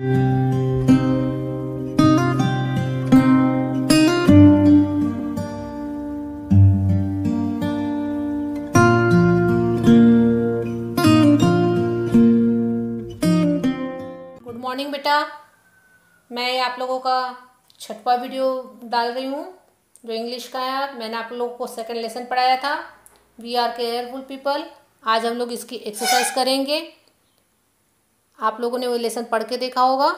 morning बेटा मैं आप लोगों का छठवा वीडियो डाल रही हूँ जो इंग्लिश का है मैंने आप लोगों को सेकंड लेसन पढ़ाया था वी आर केयरफुल पीपल आज हम लोग इसकी एक्सरसाइज करेंगे आप लोगों ने वो लेसन पढ़ के देखा होगा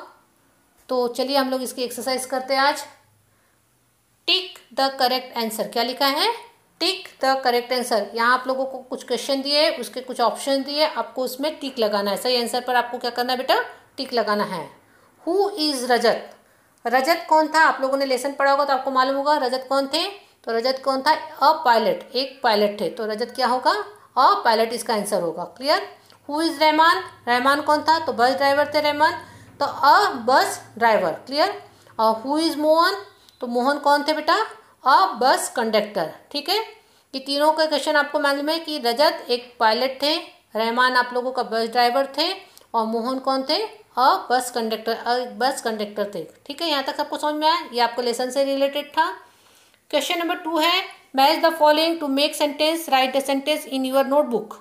तो चलिए हम लोग इसकी एक्सरसाइज करते हैं आज टिक द करेक्ट आंसर क्या लिखा है टिक द करेक्ट आंसर यहाँ आप लोगों को कुछ क्वेश्चन दिए उसके कुछ ऑप्शन दिए आपको उसमें टिक लगाना है सही आंसर पर आपको क्या करना है बेटा टिक लगाना है हु इज़ रजत रजत कौन था आप लोगों ने लेसन पढ़ा होगा तो आपको मालूम होगा रजत कौन थे तो रजत कौन था अ पायलट एक पायलट थे तो रजत क्या होगा अ पायलट इसका आंसर होगा clear who is Rahman Rahman कौन था तो बस ड्राइवर थे रहमान तो अ बस ड्राइवर क्लियर और हु इज मोहन तो मोहन कौन थे बेटा अ बस कंडक्टर ठीक है ये तीनों का क्वेश्चन आपको मालूम है कि रजत एक पायलट थे रहमान आप लोगों का बस ड्राइवर थे और मोहन कौन थे अ बस कंडक्टर अ बस कंडक्टर थे ठीक है यहाँ तक आपको समझ में आया ये आपको लेसन से रिलेटेड था क्वेश्चन नंबर टू है match the following to make sentence write the sentence in your notebook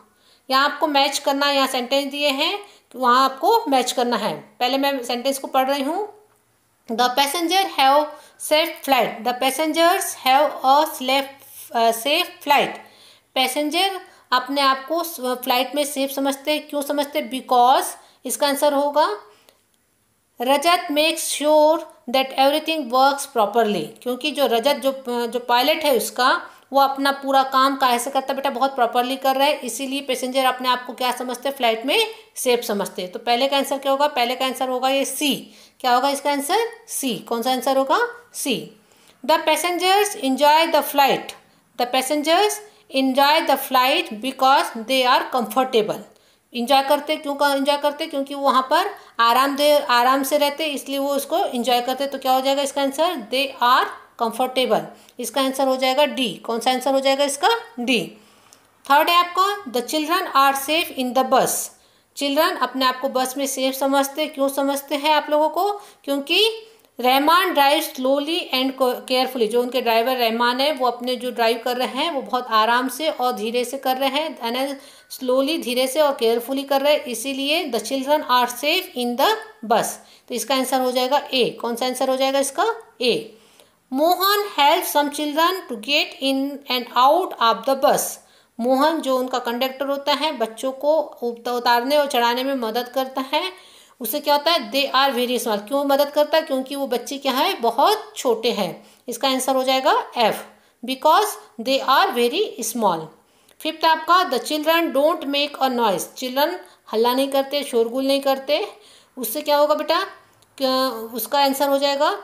यहाँ आपको मैच करना है यहाँ सेंटेंस दिए हैं तो वहाँ आपको मैच करना है पहले मैं सेंटेंस को पढ़ रही हूँ the passenger have safe flight the passengers have a self safe flight passenger अपने आप को फ्लाइट uh, में सेफ समझते क्यों समझते बिकॉज इसका आंसर होगा Rajat makes sure that everything works properly क्योंकि जो रजत जो uh, जो पायलट है उसका वो अपना पूरा काम कहाँ से करता बेटा बहुत प्रॉपरली कर रहा है इसीलिए पैसेंजर अपने आप को क्या समझते फ्लाइट में सेफ समझते तो पहले का आंसर क्या होगा पहले का आंसर होगा ये सी क्या होगा इसका आंसर सी कौन सा आंसर होगा C the passengers enjoy the flight the passengers enjoy the flight because they are comfortable enjoy करते क्यों का इंजॉय करते क्योंकि वो वहाँ पर आरामदेह आराम से रहते इसलिए वो उसको इंजॉय करते तो क्या हो जाएगा इसका आंसर दे आर कंफर्टेबल इसका आंसर हो जाएगा डी कौन सा आंसर हो जाएगा इसका डी थर्ड है आपका the children are safe in the bus children अपने आप को बस में सेफ समझते क्यों समझते हैं आप लोगों को क्योंकि Rahman drive slowly and carefully जो उनके ड्राइवर रहमान है वो अपने जो ड्राइव कर रहे हैं वो बहुत आराम से और धीरे से कर रहे हैं स्लोली धीरे से और केयरफुली कर रहे हैं इसीलिए the children are safe in the bus तो इसका आंसर हो जाएगा ए कौन सा आंसर हो जाएगा इसका A Mohan help some children to get in and out of the bus Mohan जो उनका कंडक्टर होता है बच्चों को उतारने और चढ़ाने में मदद करता है उससे क्या होता है दे आर वेरी स्मॉल क्यों मदद करता है क्योंकि वो बच्चे क्या है बहुत छोटे हैं इसका आंसर हो जाएगा F because they are very small fifth आपका the children don't make a noise children हल्ला नहीं करते शोरगुल नहीं करते उससे क्या होगा बेटा उसका आंसर हो जाएगा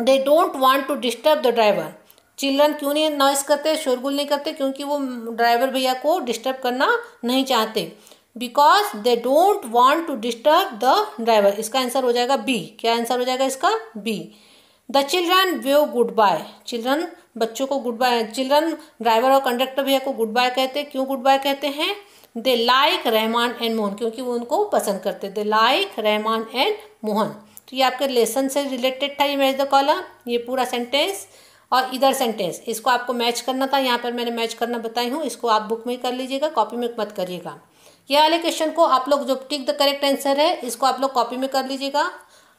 they don't want to disturb the driver children क्यों नहीं नॉइस करते शोरगुल नहीं करते क्योंकि वो ड्राइवर भैया को डिस्टर्ब करना नहीं चाहते because they don't want to disturb the driver इसका आंसर हो जाएगा बी क्या आंसर हो जाएगा इसका B the children wave good bye children बच्चों को गुड बाय चिल्ड्रन ड्राइवर और कंडक्टर भैया को गुड बाय कहते हैं क्यों गुड बाय कहते हैं they like Rahman and Mohan क्योंकि वो उनको पसंद करते they like Rahman and Mohan तो ये आपके लेसन से रिलेटेड था ये मैच द कॉलम ये पूरा सेंटेंस और इधर सेंटेंस इसको आपको मैच करना था यहाँ पर मैंने मैच करना बताई हूँ इसको आप बुक में ही कर लीजिएगा कॉपी में मत करिएगा ये वाले क्वेश्चन को आप लोग जो टिक द करेक्ट आंसर है इसको आप लोग कॉपी में कर लीजिएगा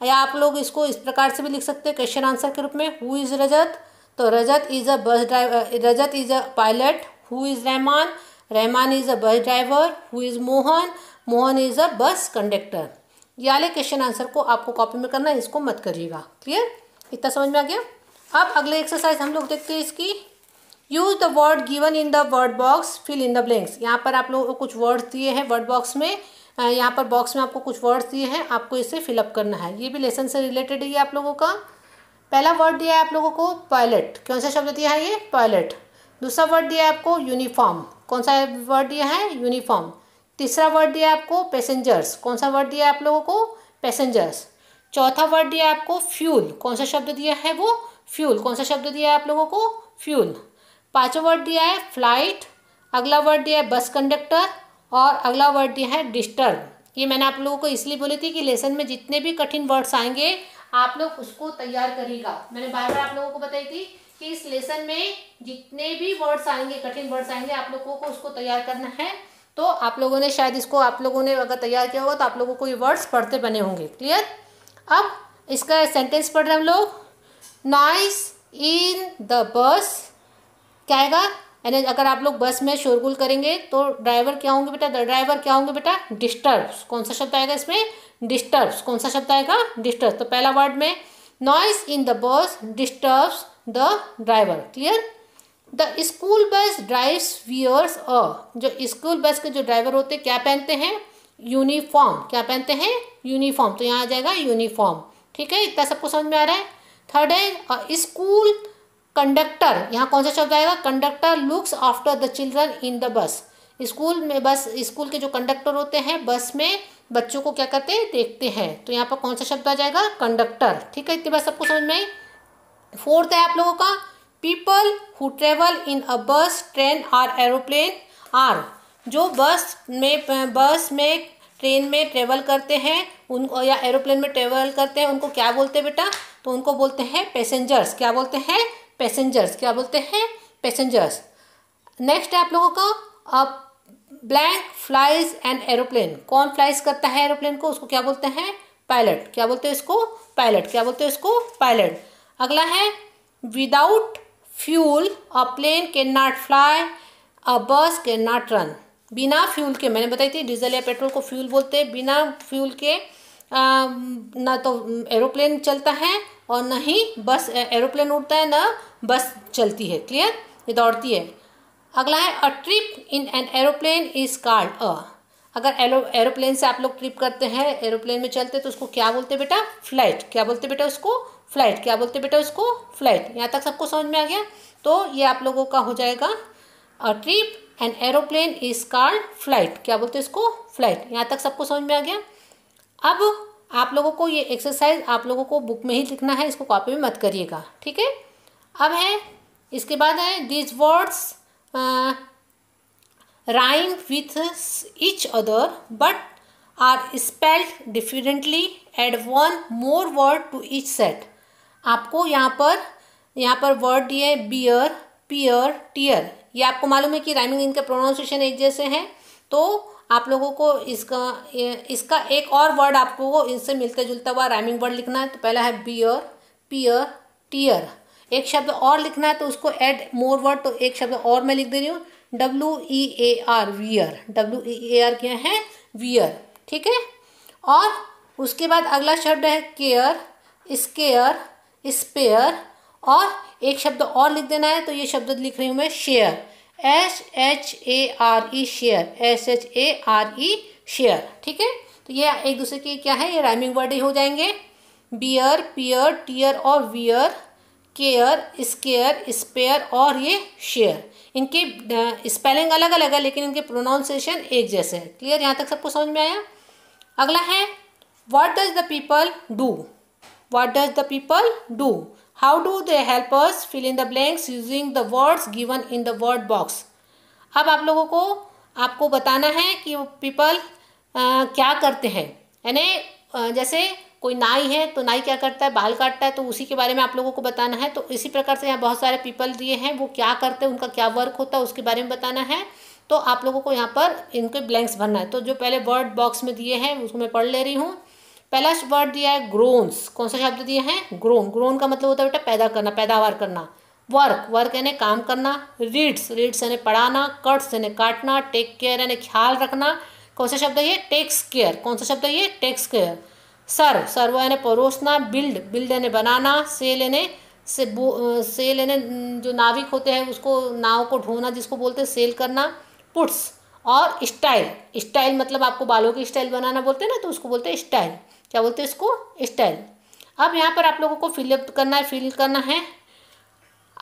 या आप लोग इसको इस प्रकार से भी लिख सकते हैं क्वेश्चन आंसर के रूप में हु इज़ रजत तो रजत is a bus driver Rajat is a pilot who is Rahman Rahman is a bus driver who is Mohan Mohan is a bus conductor ये वाले क्वेश्चन आंसर को आपको कॉपी में करना है इसको मत करिएगा क्लियर इतना समझ में आ गया अब अगले एक्सरसाइज हम लोग देखते हैं इसकी use the word given in the word box fill in the blanks यहाँ पर आप लोगों को कुछ वर्ड्स दिए हैं वर्ड बॉक्स में यहाँ पर बॉक्स में आपको कुछ वर्ड्स दिए हैं आपको इसे फिलअप करना है ये भी लेसन से रिलेटेड है आप लोगों का पहला वर्ड दिया है आप लोगों को पॉयलेट कौन सा शब्द दिया है ये पायलट दूसरा वर्ड दिया है आपको यूनिफॉर्म कौन सा वर्ड दिया है यूनिफॉर्म तीसरा वर्ड दिया आपको पैसेंजर्स कौन सा वर्ड दिया आप लोगों को पैसेंजर्स चौथा वर्ड दिया आपको फ्यूल कौन सा शब्द दिया है वो फ्यूल कौन सा शब्द दिया है आप लोगों को फ्यूल पाँचवा वर्ड दिया है फ्लाइट अगला वर्ड दिया है बस कंडक्टर और अगला वर्ड दिया है डिस्टर्ब ये मैंने आप लोगों को इसलिए बोली थी कि लेसन में जितने भी कठिन वर्ड्स आएंगे आप लोग उसको तैयार करिएगा मैंने बार बार आप लोगों को बताई थी कि इस लेसन में जितने भी वर्ड्स आएंगे कठिन वर्ड्स आएंगे आप लोगों को उसको तैयार करना है तो आप लोगों ने शायद इसको आप लोगों ने अगर तैयार किया होगा तो आप लोगों को ये वर्ड्स पढ़ते बने होंगे क्लियर अब इसका सेंटेंस पढ़ रहे हम लोग नॉइस इन द बस क्या आएगा यानी अगर आप लोग बस में शोरगुल करेंगे तो ड्राइवर क्या होंगे बेटा ड्राइवर क्या होंगे बेटा डिस्टर्ब्स कौन सा शब्द आएगा इसमें डिस्टर्ब्स कौन सा शब्द आएगा डिस्टर्ब तो पहला वर्ड में noise in the bus disturbs the driver clear the school bus drives wears a जो स्कूल बस के जो ड्राइवर होते क्या पहनते हैं यूनिफॉर्म क्या पहनते हैं यूनिफॉर्म तो यहाँ आ जाएगा यूनिफॉर्म ठीक है इतना सबको समझ में आ रहा है थर्ड है स्कूल कंडक्टर यहाँ कौन सा शब्द आएगा conductor looks after the children in the bus school में बस स्कूल के जो कंडक्टर होते हैं बस में बच्चों को क्या करते हैं देखते हैं तो यहाँ पर कौन सा शब्द आ जाएगा कंडक्टर ठीक है इतनी बात सबको समझ में आई फोर्थ है आप लोगों का people who travel in a bus train और एरोप्लेन आर जो बस में बस में ट्रेन में ट्रेवल करते हैं उनको या एरोप्लेन में ट्रेवल करते हैं उनको क्या बोलते हैं बेटा तो उनको बोलते हैं पैसेंजर्स क्या बोलते हैं पैसेंजर्स क्या बोलते हैं पैसेंजर्स नेक्स्ट है आप लोगों को अब ब्लैंक फ्लाइज एंड एरोप्लेन कौन फ्लाइज करता है एरोप्लेन को उसको क्या बोलते हैं पायलट क्या बोलते हैं इसको पायलट क्या बोलते हैं इसको पायलट अगला है without fuel a plane can not fly a bus can not run बिना फ्यूल के मैंने बताई थी डीजल या पेट्रोल को फ्यूल बोलते हैं बिना फ्यूल के आ, ना तो एरोप्लेन चलता है और ना ही बस एरोप्लेन उड़ता है ना बस चलती है क्लियर ये दौड़ती है अगला है a trip in an aeroplane is called a अगर एरोप्लेन से आप लोग ट्रिप करते हैं एरोप्लेन में चलते तो उसको क्या बोलते बेटा फ्लाइट क्या बोलते बेटा उसको फ्लैट क्या बोलते बेटा उसको फ्लैट यहाँ तक सबको समझ में आ गया तो ये आप लोगों का हो जाएगा a trip and aeroplane is called flight क्या बोलते इसको फ्लाइट यहाँ तक सबको समझ में आ गया अब आप लोगों को ये एक्सरसाइज आप लोगों को बुक में ही लिखना है इसको कॉपी में मत करिएगा ठीक है अब है इसके बाद है these words rhyme with each other but are spelled differently add one more word to each set आपको यहाँ पर यहाँ पर वर्ड दिए बियर पियर टीयर ये आपको मालूम है कि राइमिंग इनके प्रोनाउंसिएशन एक जैसे हैं तो आप लोगों को इसका इसका एक और वर्ड आपको इनसे मिलता जुलता हुआ राइमिंग वर्ड लिखना है तो पहला है बियर पियर टीयर एक शब्द और लिखना है तो उसको एड मोर वर्ड तो एक शब्द और मैं लिख दे रही हूँ W E A R wear W E A R क्या है वीयर ठीक है और उसके बाद अगला शब्द है केयर स्केयर स्पेयर और एक शब्द और लिख देना है तो ये शब्द लिख रही हूँ मैं share S H A R E share S H A R E share ठीक है तो ये एक दूसरे के क्या है ये राइमिंग वर्ड ही हो जाएंगे बियर पियर टीयर और वियर केयर स्केयर स्पेयर और ये शेयर इनके स्पेलिंग अलग अलग है लेकिन इनके प्रोनाउंसिएशन एक जैसे है क्लियर यहाँ तक सबको समझ में आया अगला है what does the people do what does the people do how do they help us fill in the blanks using the words given in the word box अब आप लोगों को आपको बताना है कि पीपल क्या करते हैं यानी जैसे कोई नाई है तो नाई क्या करता है बाल काटता है तो उसी के बारे में आप लोगों को बताना है तो इसी प्रकार से यहाँ बहुत सारे पीपल दिए हैं वो क्या करते हैं उनका क्या वर्क होता है उसके बारे में बताना है तो आप लोगों को यहाँ पर इनके ब्लैंक्स भरना है तो जो पहले वर्ड बॉक्स में दिए हैं उसको मैं पढ़ ले रही हूँ पहला वर्ड दिया है ग्रोन्स कौन सा शब्द दिया है ग्रोन ग्रोन का मतलब होता है बेटा पैदा करना पैदावार करना वर्क वर्क यानी काम करना रीड्स रीड्स यानी पढ़ाना कट्स यानी काटना टेक केयर यानी ख्याल रखना कौन सा शब्द है ये टेक्स केयर कौन सा शब्द है ये टेक्स केयर सर सर्व यानी परोसना बिल्ड बिल्ड यानी बनाना सेल यानी से सेल यानी जो नाविक होते हैं उसको नाव को ढोना जिसको बोलते हैं सेल करना पुट्स और स्टाइल स्टाइल मतलब आपको बालों की स्टाइल बनाना बोलते हैं ना तो उसको बोलते हैं स्टाइल क्या बोलते हैं इसको स्टाइल अब यहाँ पर आप लोगों को फिलअप करना है फिल करना है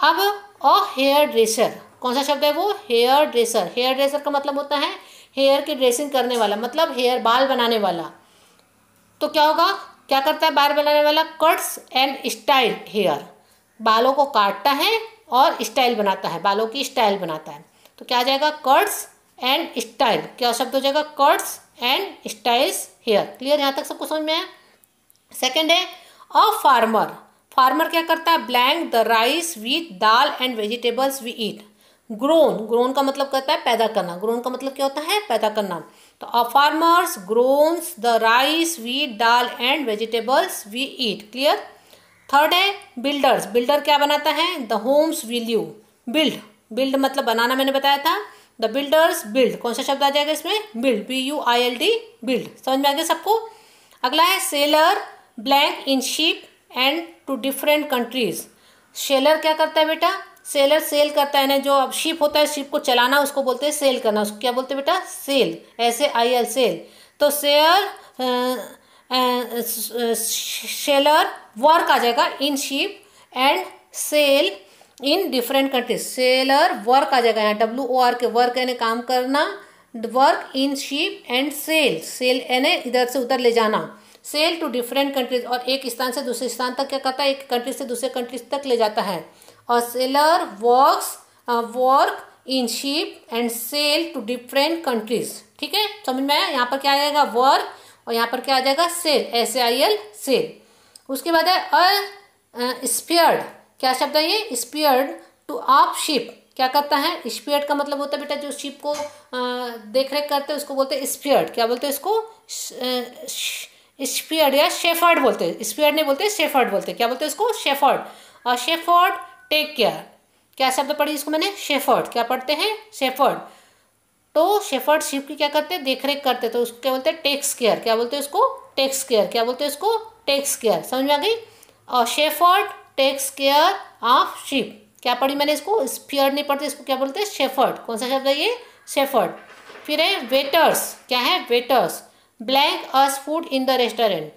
अब अ हेयर ड्रेसर कौन सा शब्द है वो हेयर ड्रेसर हेयर ड्रेसर का मतलब होता है हेयर की ड्रेसिंग करने वाला मतलब हेयर बाल बनाने वाला तो क्या होगा क्या करता है बाल बनाने वाला कट्स एंड स्टाइल हेयर बालों को काटता है और स्टाइल बनाता है बालों की स्टाइल बनाता है तो क्या आ जाएगा कट्स एंड स्टाइल क्या शब्द हो जाएगा cuts and styles hair clear यहाँ तक सबको समझ में आया सेकेंड है अ फार्मर फार्मर क्या करता है blank the rice with dal and vegetables we eat grown grown का मतलब कहता है पैदा करना ग्रोन का मतलब क्या होता है पैदा करना तो a farmers growns the rice wheat dal and vegetables we eat clear third है बिल्डर्स बिल्डर क्या बनाता है the homes will you build build मतलब बनाना मैंने बताया था द बिल्डर्स बिल्ड कौन सा शब्द आ जाएगा इसमें build B U I L D build समझ में आ गया सबको अगला है sailor blank in ship and to different countries sailor क्या करता है बेटा सेलर सेल करता है ना जो अब शिप होता है शिप को चलाना उसको बोलते हैं सेल करना उसको क्या बोलते हैं बेटा सेल ऐसे आई एल सेल तो सेयर सेलर वर्क आ जाएगा in ship and sail in different countries sailor work आ जाएगा यहाँ W O R K work यानी काम करना work in ship and sail sail यानी इधर से उधर ले जाना सेल टू डिफरेंट कंट्रीज और एक स्थान से दूसरे स्थान तक क्या करता है एक कंट्री से दूसरे कंट्री तक ले जाता है और sailor works work in ship and sail to different countries ठीक है समझ में आया यहाँ पर क्या आ जाएगा वर्क और यहाँ पर क्या आ जाएगा sail S I L sail उसके बाद है अ स्पेयर्ड uh, क्या शब्द है ये स्पियर्ड टू आप शिप क्या कहता है स्पियर्ड का मतलब होता है बेटा जो शिप को देख रेख करते हैं उसको बोलते हैं स्पियर्ड क्या बोलते हैं इसको स्पियर्ड या शेफर्ड बोलते हैं स्पियर्ड नहीं बोलते शेफर्ड बोलते हैं क्या बोलते हैं इसको शेफर्ड और शेफर्ड टेक केयर क्या शब्द पढ़ी इसको मैंने शेफर्ड क्या पढ़ते हैं शेफर्ड तो शेफर्ड शिप की क्या करते हैं देख रेख करते तो उसको क्या बोलते हैं टेक्स केयर क्या बोलते हैं उसको टेक्स केयर क्या बोलते हैं इसको टेक्स केयर समझ में आ गई और shepherd takes care of ship क्या पढ़ी मैंने इसको स्पियर नहीं पढ़ते इसको क्या बोलते हैं शेफर्ड कौन सा शब्द है ये शेफर्ड फिर है वेटर्स क्या है waiters blank us food in the restaurant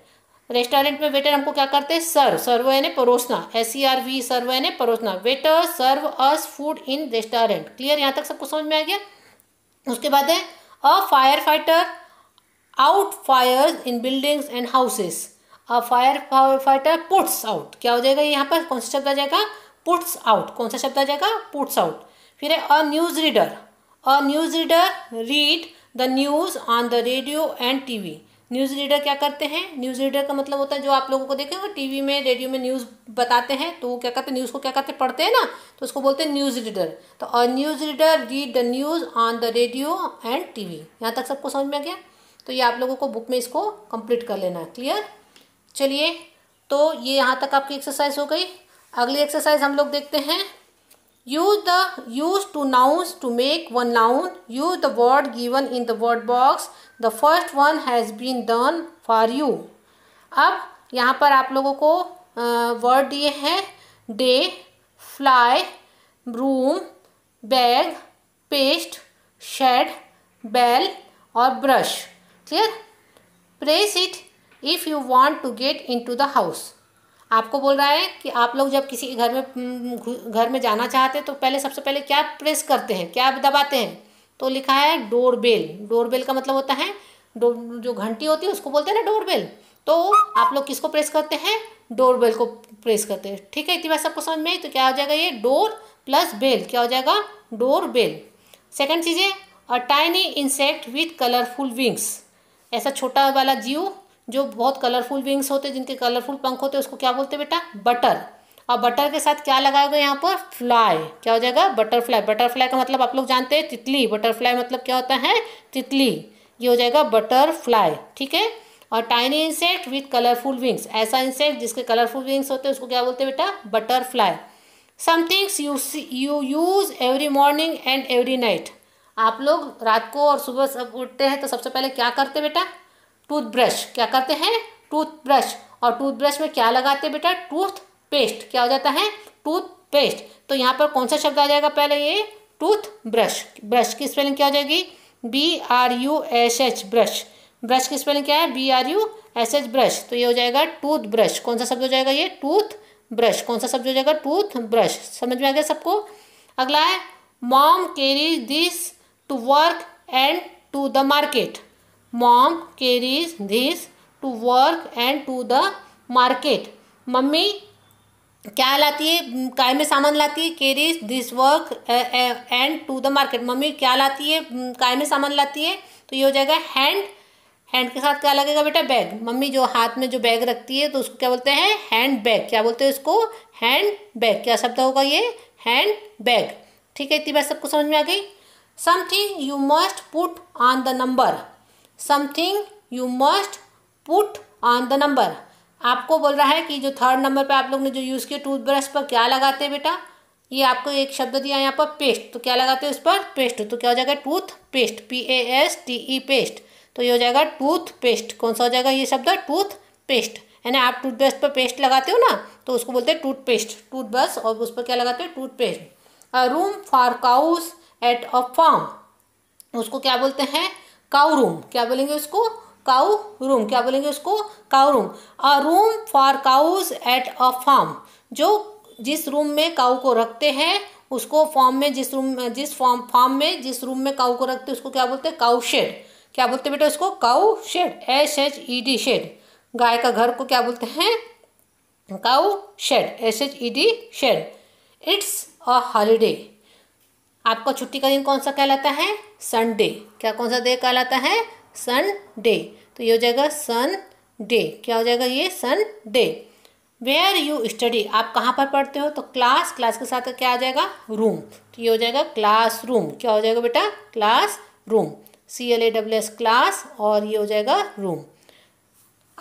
restaurant में वेटर हमको क्या करते हैं सर्व सर्व यानी परोसना S C R V serve यानी परोसना waiter serve us food in restaurant clear यहाँ तक सबको समझ में आ गया उसके बाद है a fire fighter out fire in buildings and houses a fire fighter puts out क्या हो जाएगा यहाँ पर कौन सा शब्द आ जाएगा पुट्स आउट कौन सा शब्द आ जाएगा पुट्स आउट फिर है a news reader a news reader read the news on the radio and TV news reader क्या करते हैं न्यूज़ रीडर का मतलब होता है जो आप लोगों को वो टीवी में रेडियो में न्यूज़ बताते हैं तो वो क्या करते हैं न्यूज़ को क्या करते हैं पढ़ते हैं ना तो उसको बोलते हैं न्यूज़ रीडर तो a news reader read the news on the radio and TV यहाँ तक सबको समझ में आ गया तो ये आप लोगों को बुक में इसको कंप्लीट कर लेना है क्लियर चलिए तो ये यहाँ तक आपकी एक्सरसाइज हो गई अगली एक्सरसाइज हम लोग देखते हैं use the use to nouns to make one noun use the word given in the word box the first one has been done for you अब यहाँ पर आप लोगों को वर्ड दिए हैं day fly room bag paste shed bell और brush clear press it if you want to get into the house आपको बोल रहा है कि आप लोग जब किसी घर में हम्म, घर में जाना चाहते हैं तो पहले सबसे पहले क्या प्रेस करते हैं क्या दबाते हैं तो लिखा है डोर बेल डोर बेल का मतलब होता है जो घंटी होती है उसको बोलते हैं ना डोर बेल तो आप लोग किसको प्रेस करते हैं डोर बेल को प्रेस करते हैं ठीक है इतनी बात सबको समझ में आई तो क्या हो जाएगा ये डोर प्लस बेल क्या हो जाएगा डोर बेल सेकेंड चीज़ है a tiny insect with colourful wings ऐसा छोटा वाला जीव जो बहुत कलरफुल विंग्स होते हैं जिनके कलरफुल पंख होते हैं उसको क्या बोलते हैं बेटा बटर और बटर के साथ क्या लगाओगे यहाँ पर फ्लाई क्या हो जाएगा बटरफ्लाई बटरफ्लाई का मतलब आप लोग जानते हैं तितली बटरफ्लाई मतलब क्या होता है तितली ये हो जाएगा बटरफ्लाई ठीक है और tiny insect with colourful wings ऐसा इंसेक्ट जिसके कलरफुल विंग्स होते हैं उसको क्या बोलते हैं बेटा butterfly somethings you you use every morning and every night आप लोग रात को और सुबह सब उठते हैं तो सबसे पहले क्या करते बेटा टूथब्रश क्या करते हैं टूथब्रश और टूथब्रश में क्या लगाते हैं बेटा टूथ पेस्ट क्या हो जाता है टूथ पेस्ट तो यहाँ पर कौन सा शब्द आ जाएगा पहले ये टूथ ब्रश ब्रश की स्पेलिंग क्या हो जाएगी B R U S H brush brush की स्पेलिंग क्या है B R U S H brush तो ये हो जाएगा टूथ ब्रश कौन सा शब्द हो जाएगा ये टूथ ब्रश कौन सा शब्द हो जाएगा टूथ ब्रश समझ में आ गया सबको अगला है mom carry this to work and to the market mom carries this to work and to the market मम्मी क्या लाती है काय में सामान लाती है carries this work and to the market मम्मी क्या लाती है काय में सामान लाती है तो ये हो जाएगा हैंड हैंड के साथ क्या लगेगा बेटा बैग मम्मी जो हाथ में जो बैग रखती है तो उसको क्या बोलते हैं हैंड बैग क्या बोलते हैं इसको हैंड बैग क्या शब्द होगा ये हैंड बैग ठीक है इतनी बात सबको समझ में आ गई something you must put on the number something you must put on the number आपको बोल रहा है कि जो थर्ड नंबर पे आप लोग ने जो यूज़ किया टूथब्रश पर क्या लगाते हैं बेटा ये आपको एक शब्द दिया यहाँ पर पेस्ट तो क्या लगाते हैं उस पर पेस्ट तो क्या हो जाएगा tooth paste P A S T E paste तो ये हो जाएगा टूथ पेस्ट कौन सा हो जाएगा ये शब्द टूथ पेस्ट यानी आप टूथब्रश पर पेस्ट लगाते हो ना तो उसको बोलते हैं टूथपेस्ट टूथब्रश और उस पर क्या लगाते हो toothpaste room for cows at a farm उसको क्या बोलते हैं काउ रूम क्या बोलेंगे उसको काउ रूम क्या बोलेंगे उसको cow room a room for cows at a farm जो जिस रूम में काउ को रखते हैं उसको फॉर्म में जिस रूम जिस फॉर्म फार्म में जिस रूम में काउ को रखते हैं उसको क्या बोलते हैं काउ शेड क्या बोलते हैं बेटा उसको cow shed S H E D shed गाय का घर को क्या बोलते हैं cow shed S H E D shed it's a holiday आपका छुट्टी का दिन कौन सा कहलाता है संडे क्या कौन सा डे कहलाता है संडे तो ये हो जाएगा संडे क्या हो जाएगा ये संडे वेयर यू स्टडी आप कहाँ पर पढ़ते हो तो क्लास क्लास के साथ क्या आ जाएगा रूम तो ये हो जाएगा क्लास रूम क्या हो जाएगा बेटा class room C L A W S class और ये हो जाएगा रूम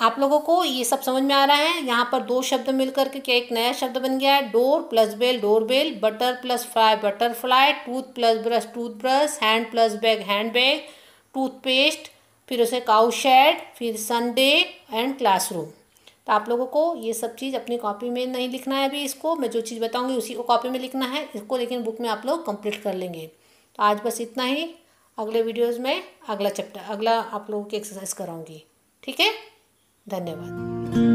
आप लोगों को ये सब समझ में आ रहा है यहाँ पर दो शब्द मिलकर के क्या एक नया शब्द बन गया है door plus bell door bell butter plus fly butterfly tooth plus brush tooth brush hand plus bag hand bag toothpaste फिर उसे काउ शेड फिर संडे एंड क्लासरूम तो आप लोगों को ये सब चीज़ अपनी कॉपी में नहीं लिखना है अभी इसको मैं जो चीज़ बताऊँगी उसी को कॉपी में लिखना है इसको लेकिन बुक में आप लोग कंप्लीट कर लेंगे तो आज बस इतना ही अगले वीडियोज़ में अगला चैप्टर अगला आप लोगों की एक्सरसाइज कराऊँगी ठीक है धन्यवाद